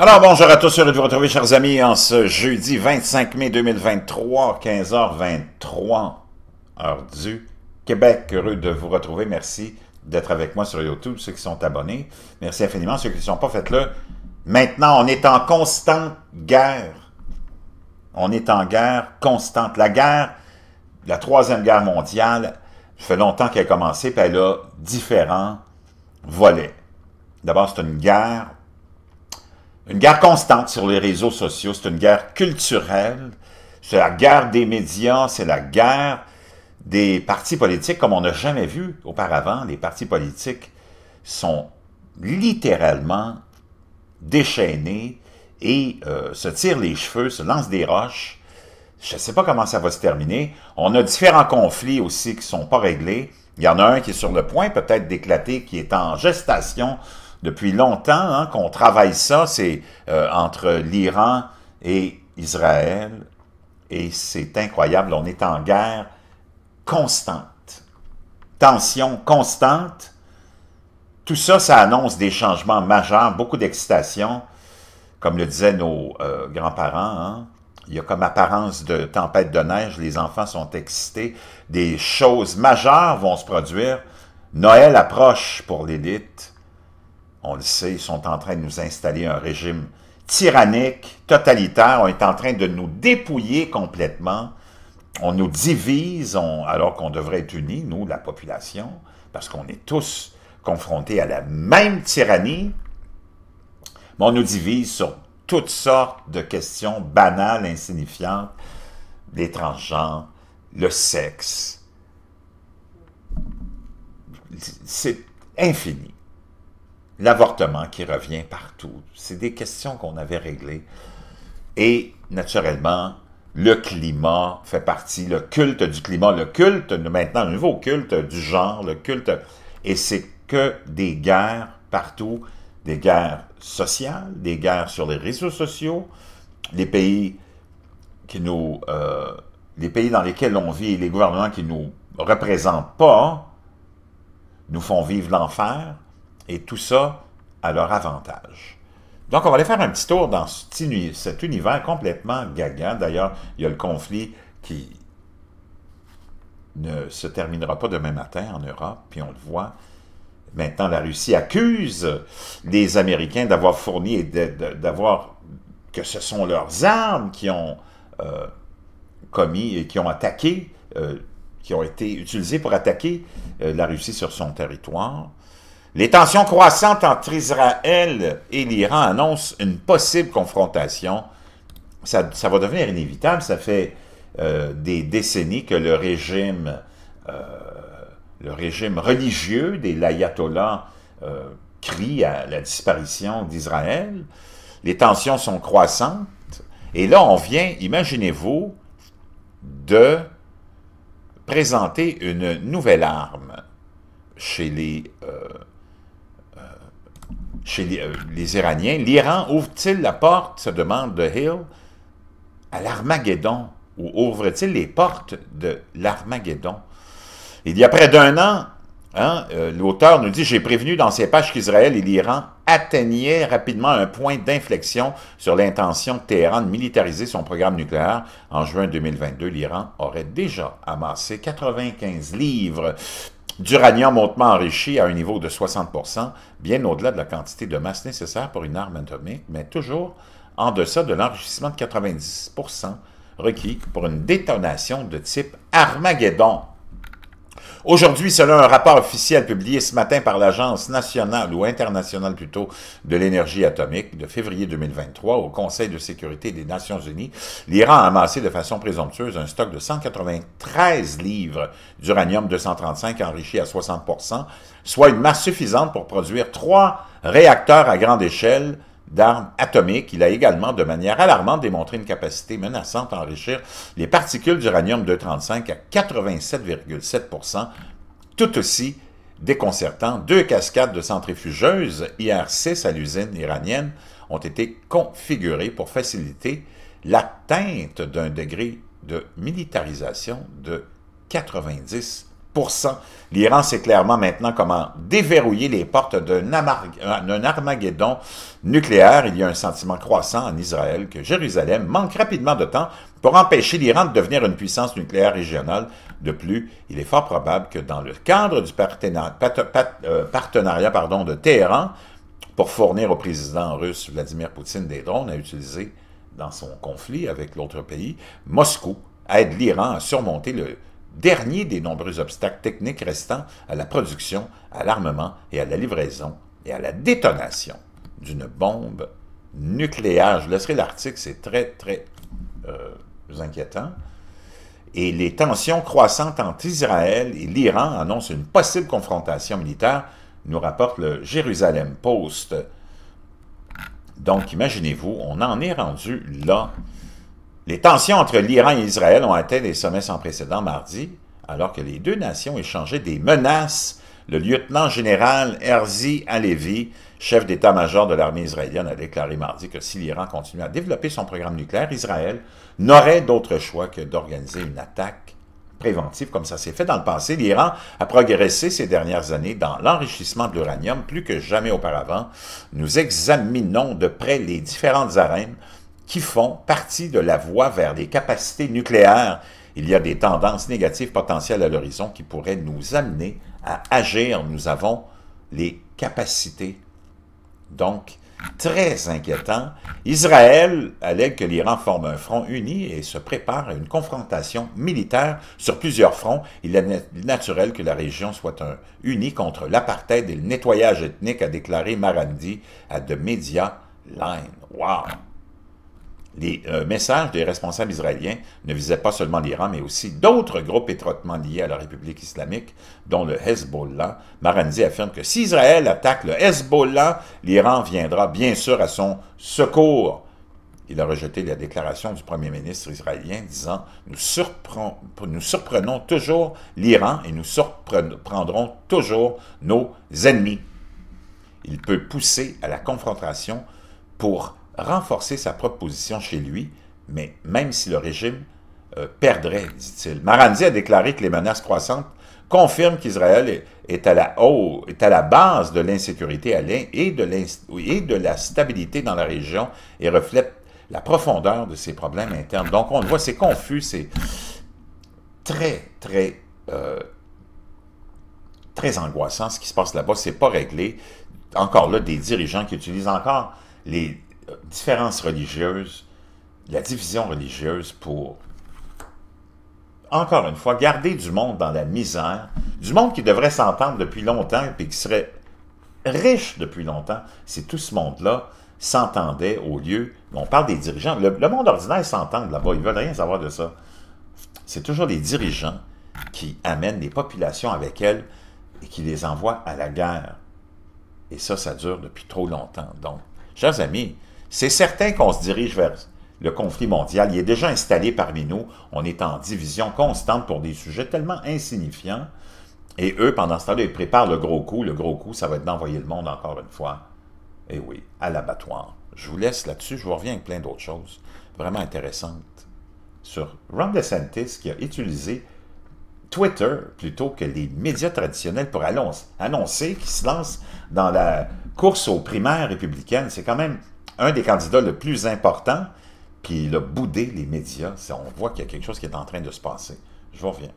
Alors, bonjour à tous, heureux de vous retrouver, chers amis, en ce jeudi 25 mai 2023, 15h23, heure du Québec. Heureux de vous retrouver, merci d'être avec moi sur YouTube, ceux qui sont abonnés. Merci infiniment, ceux qui ne sont pas, faites là. Maintenant, on est en constante guerre. On est en guerre constante. La guerre, la Troisième Guerre mondiale, fait longtemps qu'elle a commencé, puis elle a différents volets. D'abord, c'est une guerre une guerre constante sur les réseaux sociaux, c'est une guerre culturelle, c'est la guerre des médias, c'est la guerre des partis politiques comme on n'a jamais vu auparavant. Les partis politiques sont littéralement déchaînés et euh, se tirent les cheveux, se lancent des roches. Je ne sais pas comment ça va se terminer. On a différents conflits aussi qui ne sont pas réglés. Il y en a un qui est sur le point peut-être d'éclater, qui est en gestation depuis longtemps hein, qu'on travaille ça, c'est euh, entre l'Iran et Israël, et c'est incroyable, on est en guerre constante. Tension constante, tout ça, ça annonce des changements majeurs, beaucoup d'excitation, comme le disaient nos euh, grands-parents, hein, il y a comme apparence de tempête de neige, les enfants sont excités, des choses majeures vont se produire, Noël approche pour l'élite, on le sait, ils sont en train de nous installer un régime tyrannique, totalitaire. On est en train de nous dépouiller complètement. On nous divise, alors qu'on devrait être unis, nous, la population, parce qu'on est tous confrontés à la même tyrannie. Mais on nous divise sur toutes sortes de questions banales, insignifiantes, les transgenres, le sexe. C'est infini l'avortement qui revient partout. C'est des questions qu'on avait réglées. Et naturellement, le climat fait partie, le culte du climat, le culte, maintenant, nouveau culte du genre, le culte. Et c'est que des guerres partout, des guerres sociales, des guerres sur les réseaux sociaux, les pays qui nous, euh, les pays dans lesquels on vit, les gouvernements qui nous représentent pas, nous font vivre l'enfer. Et tout ça à leur avantage. Donc, on va aller faire un petit tour dans cet univers complètement gaga. D'ailleurs, il y a le conflit qui ne se terminera pas demain matin en Europe, puis on le voit. Maintenant, la Russie accuse les Américains d'avoir fourni et d'avoir... que ce sont leurs armes qui ont euh, commis et qui ont attaqué, euh, qui ont été utilisées pour attaquer euh, la Russie sur son territoire. Les tensions croissantes entre Israël et l'Iran annoncent une possible confrontation. Ça, va devenir inévitable. Ça fait euh, des décennies que le régime, euh, le régime religieux des layatollahs euh, crie à la disparition d'Israël. Les tensions sont croissantes. Et là, on vient, imaginez-vous, de présenter une nouvelle arme chez les, chez euh, les, Iraniens. L'Iran ouvre-t-il la porte, se demande de Hill, à l'Armageddon, ou ouvre-t-il les portes de l'Armageddon? Il y a près d'un an, hein, euh, l'auteur nous dit « J'ai prévenu dans ces pages qu'Israël et l'Iran atteignaient rapidement un point d'inflexion sur l'intention de Téhéran de militariser son programme nucléaire. En juin 2022, l'Iran aurait déjà amassé 95 livres d'uranium hautement enrichi à un niveau de 60 bien au-delà de la quantité de masse nécessaire pour une arme atomique, mais toujours en deçà de l'enrichissement de 90 requis pour une détonation de type Armageddon. Aujourd'hui, selon un rapport officiel publié ce matin par l'Agence nationale ou internationale plutôt de l'énergie atomique de février 2023 au Conseil de sécurité des Nations Unies, l'Iran a amassé de façon présomptueuse un stock de 193 livres d'uranium-235 enrichi à 60 soit une masse suffisante pour produire trois réacteurs à grande échelle d'armes atomiques. Il a également, de manière alarmante, démontré une capacité menaçante à enrichir les particules d'uranium-235 à 87,7 tout aussi déconcertant. Deux cascades de centrifugeuses IR-6 à l'usine iranienne ont été configurées pour faciliter l'atteinte d'un degré de militarisation de 90 L'Iran sait clairement maintenant comment déverrouiller les portes d'un Armageddon nucléaire. Il y a un sentiment croissant en Israël que Jérusalem manque rapidement de temps pour empêcher l'Iran de devenir une puissance nucléaire régionale. De plus, il est fort probable que dans le cadre du euh, partenariat, de Téhéran, pour fournir au président russe Vladimir Poutine des drones à utiliser dans son conflit avec l'autre pays, Moscou aide l'Iran à surmonter le dernier des nombreux obstacles techniques restant à la production, à l'armement et à la livraison et à la détonation d'une bombe nucléaire. Je laisserai l'article, c'est très, très euh, inquiétant. Et les tensions croissantes entre Israël et l'Iran annoncent une possible confrontation militaire, nous rapporte le Jérusalem Post. Donc, imaginez-vous, on en est rendu là. Les tensions entre l'Iran et Israël ont atteint des sommets sans précédent mardi, alors que les deux nations échangeaient des menaces. Le lieutenant général Herzi Alevi, chef d'état-major de l'armée israélienne, a déclaré mardi que si l'Iran continue à développer son programme nucléaire, Israël n'aurait d'autre choix que d'organiser une attaque préventive, comme ça s'est fait dans le passé. L'Iran a progressé ces dernières années dans l'enrichissement de l'uranium plus que jamais auparavant. Nous examinons de près les différentes arènes qui font partie de la voie vers des capacités nucléaires. Il y a des tendances négatives potentielles à l'horizon qui pourraient nous amener à agir. Nous avons les capacités. Donc, très inquiétant. Israël allègue que l'Iran forme un front uni et se prépare à une confrontation militaire sur plusieurs fronts. Il est naturel que la région soit unie contre l'apartheid et le nettoyage ethnique, a déclaré Marandi à The Media Line. Wow! les euh, messages des responsables israéliens ne visaient pas seulement l'Iran, mais aussi d'autres groupes étroitement liés à la République islamique, dont le Hezbollah. Maranzi affirme que si Israël attaque le Hezbollah, l'Iran viendra bien sûr à son secours. Il a rejeté la déclaration du premier ministre israélien disant « Nous, nous surprenons toujours l'Iran et nous surprendrons toujours nos ennemis. » Il peut pousser à la confrontation pour renforcer sa propre position chez lui, mais même si le régime euh, perdrait, dit-il. Marandi a déclaré que les menaces croissantes confirment qu'Israël est, à la est à la base de l'insécurité et, et de la stabilité dans la région et reflète la profondeur de ses problèmes internes. Donc, on le voit, c'est confus, c'est très, très, euh, très angoissant ce qui se passe là-bas. C'est pas réglé. Encore là, des dirigeants qui utilisent encore les différence religieuse, la division religieuse pour, encore une fois, garder du monde dans la misère, du monde qui devrait s'entendre depuis longtemps et qui serait riche depuis longtemps, si tout ce monde-là s'entendait au lieu, on parle des dirigeants, le, monde ordinaire s'entend là-bas, ils ne veulent rien savoir de ça. C'est toujours les dirigeants qui amènent les populations avec elles et qui les envoient à la guerre. Et ça, ça dure depuis trop longtemps. Donc, chers amis, c'est certain qu'on se dirige vers le conflit mondial. Il est déjà installé parmi nous. On est en division constante pour des sujets tellement insignifiants. Et eux, pendant ce temps-là, ils préparent le gros coup. Le gros coup, ça va être d'envoyer le monde encore une fois. Eh oui, à l'abattoir. Je vous laisse là-dessus. Je vous reviens avec plein d'autres choses vraiment intéressantes sur Ron DeSantis qui a utilisé Twitter plutôt que les médias traditionnels pour annoncer qu'il se lance dans la course aux primaires républicaines. C'est quand même un des candidats le plus important, puis il a boudé les médias. On voit qu'il y a quelque chose qui est en train de se passer. Je vous reviens.